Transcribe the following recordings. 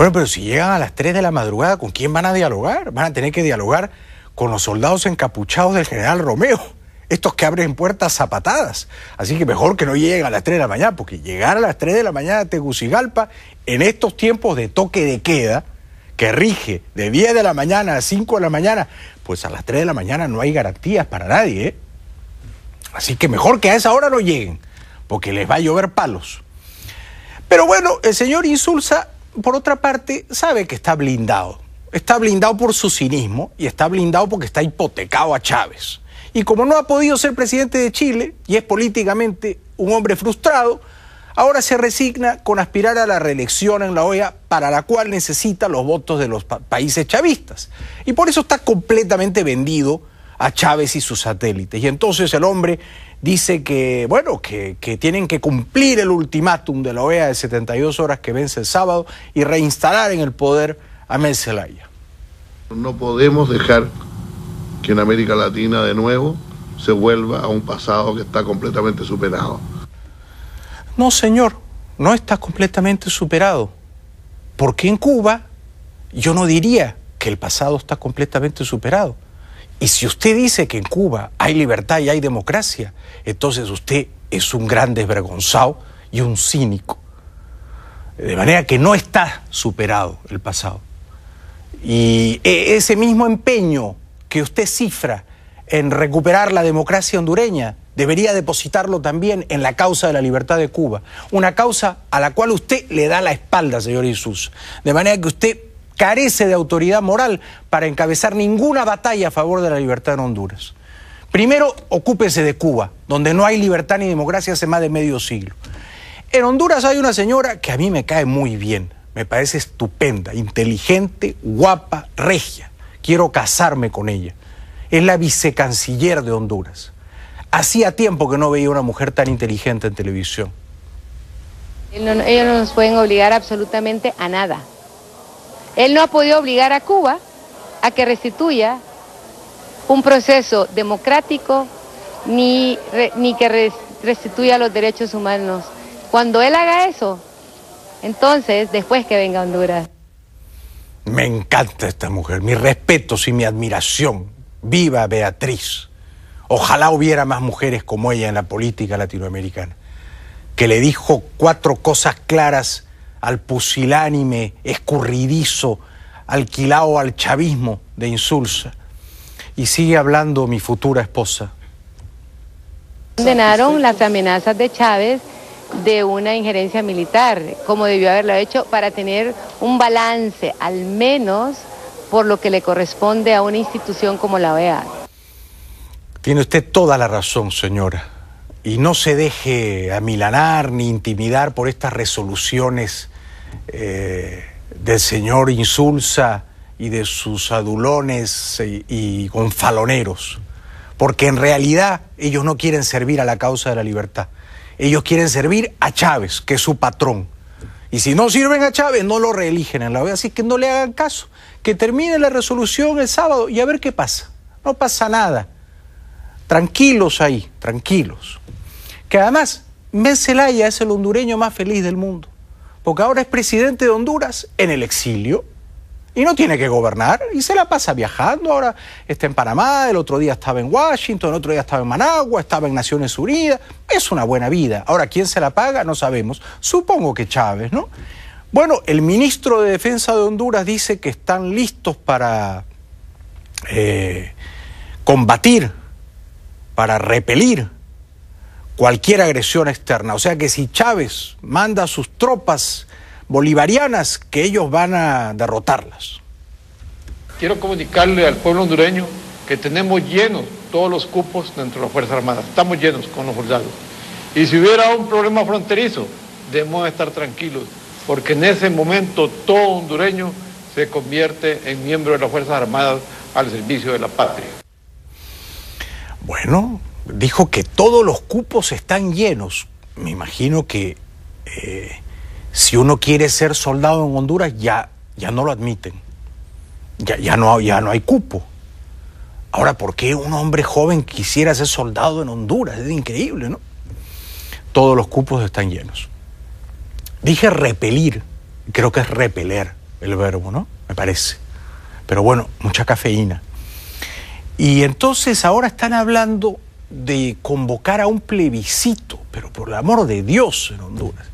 Bueno, pero si llegan a las 3 de la madrugada, ¿con quién van a dialogar? Van a tener que dialogar con los soldados encapuchados del general Romeo, estos que abren puertas zapatadas. Así que mejor que no lleguen a las 3 de la mañana, porque llegar a las 3 de la mañana a Tegucigalpa, en estos tiempos de toque de queda, que rige de 10 de la mañana a 5 de la mañana, pues a las 3 de la mañana no hay garantías para nadie. ¿eh? Así que mejor que a esa hora no lleguen, porque les va a llover palos. Pero bueno, el señor Insulza por otra parte, sabe que está blindado. Está blindado por su cinismo y está blindado porque está hipotecado a Chávez. Y como no ha podido ser presidente de Chile y es políticamente un hombre frustrado, ahora se resigna con aspirar a la reelección en la OEA para la cual necesita los votos de los países chavistas. Y por eso está completamente vendido a Chávez y sus satélites. Y entonces el hombre dice que, bueno, que, tienen que cumplir el ultimátum de la OEA de 72 horas que vence el sábado y reinstalar en el poder a Mel No podemos dejar que en América Latina de nuevo se vuelva a un pasado que está completamente superado. No, señor, no está completamente superado. Porque en Cuba yo no diría que el pasado está completamente superado. Y si usted dice que en Cuba hay libertad y hay democracia, entonces usted es un gran desvergonzado y un cínico. De manera que no está superado el pasado. Y e, ese mismo empeño que usted cifra en recuperar la democracia hondureña debería depositarlo también en la causa de la libertad de Cuba, una causa a la cual usted le da la espalda, señor Jesús. De manera que usted carece de autoridad moral para encabezar ninguna batalla a favor de la libertad en Honduras. Primero, ocúpese de Cuba, donde no hay libertad ni democracia hace más de medio siglo. En Honduras hay una señora que a mí me cae muy bien, me parece estupenda, inteligente, guapa, regia. Quiero casarme con ella. Es la vicecanciller de Honduras. Hacía tiempo que no veía una mujer tan inteligente en televisión. ellos no nos pueden obligar absolutamente a nada. Él no ha podido obligar a Cuba a que restituya un proceso democrático ni, ni que restituya los derechos humanos. Cuando él haga eso, entonces después que venga Honduras. Me encanta esta mujer, mis respetos y mi admiración. Viva Beatriz. Ojalá hubiera más mujeres como ella en la política latinoamericana, que le dijo cuatro cosas claras al pusilánime, escurridizo, alquilado al chavismo de insulsa. Y sigue hablando mi futura esposa. Condenaron las amenazas de Chávez de una injerencia militar, como debió haberlo hecho, para tener un balance, al menos por lo que le corresponde a una institución como la OEA. Tiene usted toda la razón, señora y no se deje amilanar ni intimidar por estas resoluciones eh, del señor Insulsa y de sus adulones y, y gonfaloneros, porque en realidad ellos no quieren servir a la causa de la libertad, ellos quieren servir a Chávez, que es su patrón. Y si no sirven a Chávez, no lo reeligen en la OEA. Así que no le hagan caso. Que termine la resolución el sábado y a ver qué pasa. No pasa nada. Tranquilos ahí, tranquilos que además Mencelaya es el hondureño más feliz del mundo, porque ahora es presidente de Honduras en el exilio y no tiene que gobernar y se la pasa viajando. Ahora está en Panamá, el otro día estaba en Washington, el otro día estaba en Managua, estaba en Naciones Unidas. Es una buena vida. Ahora, ¿quién se la paga? No sabemos. Supongo que Chávez, ¿no? Bueno, el ministro de Defensa de Honduras dice que están listos para eh, combatir, para repelir cualquier agresión externa. O sea que si Chávez manda a sus tropas bolivarianas, que ellos van a derrotarlas. Quiero comunicarle al pueblo hondureño que tenemos llenos todos los cupos dentro de las Fuerzas Armadas. Estamos llenos con los soldados. Y si hubiera un problema fronterizo, debemos estar tranquilos, porque en ese momento todo hondureño se convierte en miembro de las Fuerzas Armadas al servicio de la patria. Bueno, dijo que todos los cupos están llenos. Me imagino que eh, si uno quiere ser soldado en Honduras ya, ya no lo admiten. Ya, ya, no, ya no hay cupo. Ahora, ¿por qué un hombre joven quisiera ser soldado en Honduras? Es increíble, ¿no? Todos los cupos están llenos. Dije repelir, creo que es repeler el verbo, ¿no? Me parece. Pero bueno, mucha cafeína. Y entonces ahora están hablando de convocar a un plebiscito, pero por el amor de Dios en Honduras.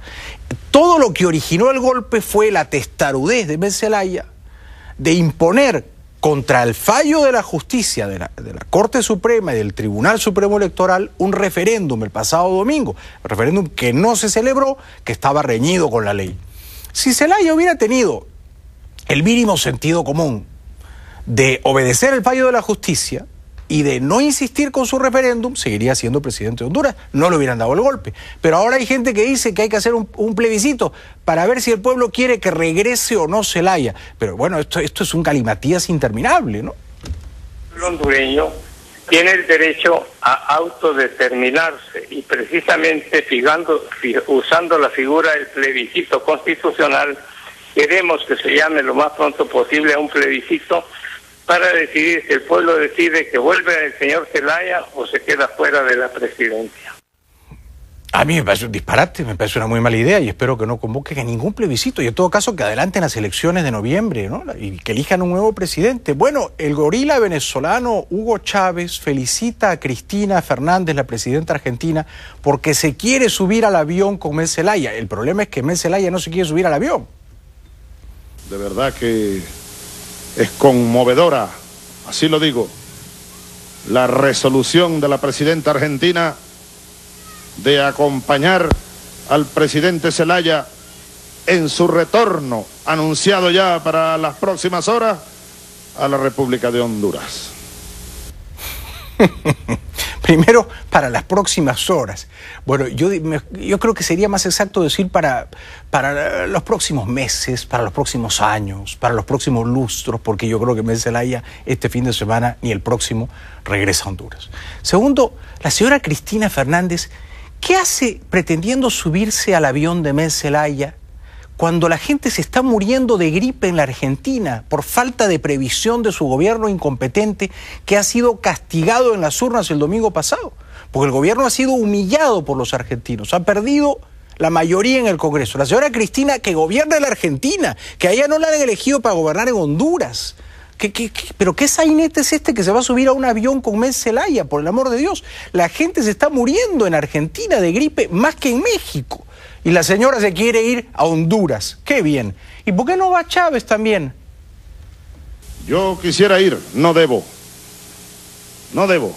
Todo lo que originó el golpe fue la testarudez de Zelaya de imponer contra el fallo de la justicia de la, Corte Suprema y del Tribunal Supremo Electoral un referéndum el pasado domingo, un referéndum que no se celebró, que estaba reñido con la ley. Si Zelaya hubiera tenido el mínimo sentido común de obedecer el fallo de la justicia, y de no insistir con su referéndum, seguiría siendo presidente de Honduras. No le hubieran dado el golpe. Pero ahora hay gente que dice que hay que hacer un, plebiscito para ver si el pueblo quiere que regrese o no se la haya. Pero bueno, esto, esto es un calimatías interminable, ¿no? El hondureño tiene el derecho a autodeterminarse y precisamente fijando, usando la figura del plebiscito constitucional, queremos que se llame lo más pronto posible a un plebiscito para decidir si el pueblo decide que vuelve el señor Zelaya o se queda fuera de la presidencia. A mí me parece un disparate, me parece una muy mala idea y espero que no convoquen a ningún plebiscito y en todo caso que adelanten las elecciones de noviembre ¿no? y que elijan un nuevo presidente. Bueno, el gorila venezolano Hugo Chávez felicita a Cristina Fernández, la presidenta argentina, porque se quiere subir al avión con Mel Zelaya. El problema es que Mel Zelaya no se quiere subir al avión. De verdad que es conmovedora, así lo digo, la resolución de la presidenta argentina de acompañar al presidente Zelaya en su retorno, anunciado ya para las próximas horas, a la República de Honduras. Primero, para las próximas horas. Bueno, yo, yo creo que sería más exacto decir para, para los próximos meses, para los próximos años, para los próximos lustros, porque yo creo que Meselaya este fin de semana ni el próximo regresa a Honduras. Segundo, la señora Cristina Fernández, ¿qué hace pretendiendo subirse al avión de Meselaya? cuando la gente se está muriendo de gripe en la Argentina por falta de previsión de su gobierno incompetente que ha sido castigado en las urnas el domingo pasado, porque el gobierno ha sido humillado por los argentinos, ha perdido la mayoría en el Congreso. La señora Cristina que gobierna en la Argentina, que a no la han elegido para gobernar en Honduras. pero qué zainete es este que se va a subir a un avión con menzelaya por el amor de Dios? La gente se está muriendo en Argentina de gripe más que en México. Y la señora se quiere ir a Honduras. Qué bien. ¿Y por qué no va Chávez también? Yo quisiera ir, no debo. No debo.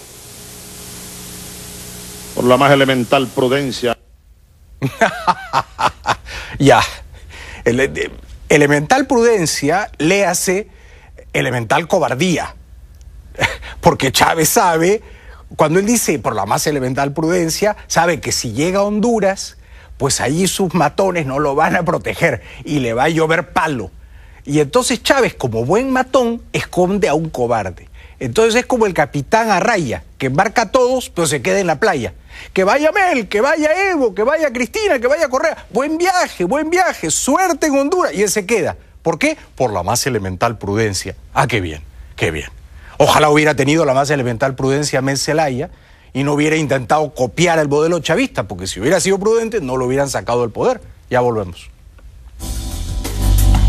Por la más elemental prudencia. ya. elemental prudencia le hace elemental cobardía. Porque Chávez sabe, cuando él dice por la más elemental prudencia, sabe que si llega a Honduras pues ahí sus matones no lo van a proteger y le va a llover palo. Y entonces Chávez, como buen matón, esconde a un cobarde. Entonces es como el capitán Arraya, que embarca a todos, pero se queda en la playa. Que vaya Mel, que vaya Evo, que vaya Cristina, que vaya Correa. Buen viaje, buen viaje, suerte en Honduras. Y él se queda. ¿Por qué? Por la más elemental prudencia. Ah, qué bien, qué bien. Ojalá hubiera tenido la más elemental prudencia Mel y no hubiera intentado copiar el modelo chavista, porque si hubiera sido prudente no lo hubieran sacado del poder. Ya volvemos.